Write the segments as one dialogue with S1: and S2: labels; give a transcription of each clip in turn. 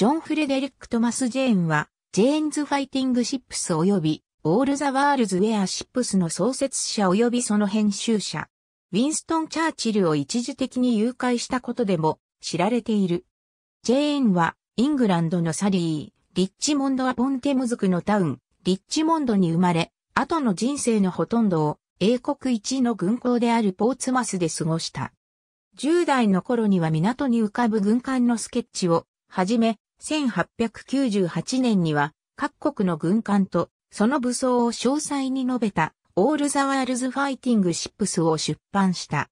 S1: ジョン・フレデリック・トマス・ジェーンは、ジェーンズ・ファイティング・シップス及び、オール・ザ・ワールズ・ウェア・シップスの創設者及びその編集者、ウィンストン・チャーチルを一時的に誘拐したことでも知られている。ジェーンは、イングランドのサリー、リッチモンド・アポンテムズクのタウン、リッチモンドに生まれ、後の人生のほとんどを英国一の軍港であるポーツマスで過ごした。10代の頃には港に浮かぶ軍艦のスケッチをはじめ、1898年には各国の軍艦とその武装を詳細に述べたオールザワールズファイティングシップスを出版した。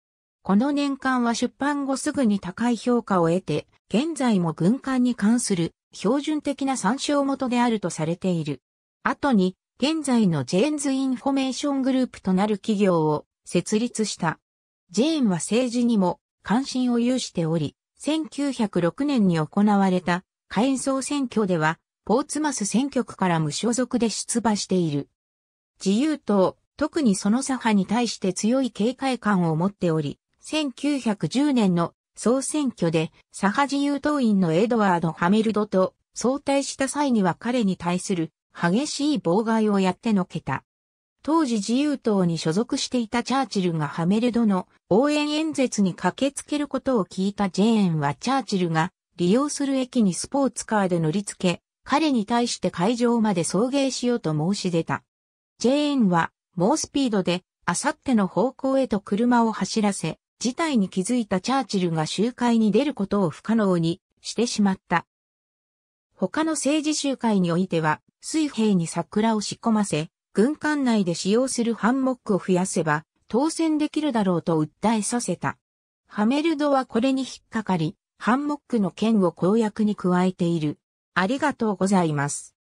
S1: この年間は出版後すぐに高い評価を得て、現在も軍艦に関する標準的な参照元であるとされている。後に、現在のジェーンズ・インフォメーショングループとなる企業を設立した。ジェーンは政治にも関心を有しており、1906年に行われた下院総選挙では、ポーツマス選挙区から無所属で出馬している。自由党、特にその左派に対して強い警戒感を持っており、1910年の総選挙で左派自由党員のエドワード・ハメルドと相対した際には彼に対する激しい妨害をやってのけた。当時自由党に所属していたチャーチルがハメルドの応援演説に駆けつけることを聞いたジェーンはチャーチルが利用する駅にスポーツカーで乗り付け、彼に対して会場まで送迎しようと申し出た。ジェーンは猛スピードで、あさっての方向へと車を走らせ、事態に気づいたチャーチルが集会に出ることを不可能にしてしまった。他の政治集会においては、水平に桜を仕込ませ、軍艦内で使用するハンモックを増やせば、当選できるだろうと訴えさせた。ハメルドはこれに引っかかり、ハンモックの剣を公約に加えている。ありがとうございます。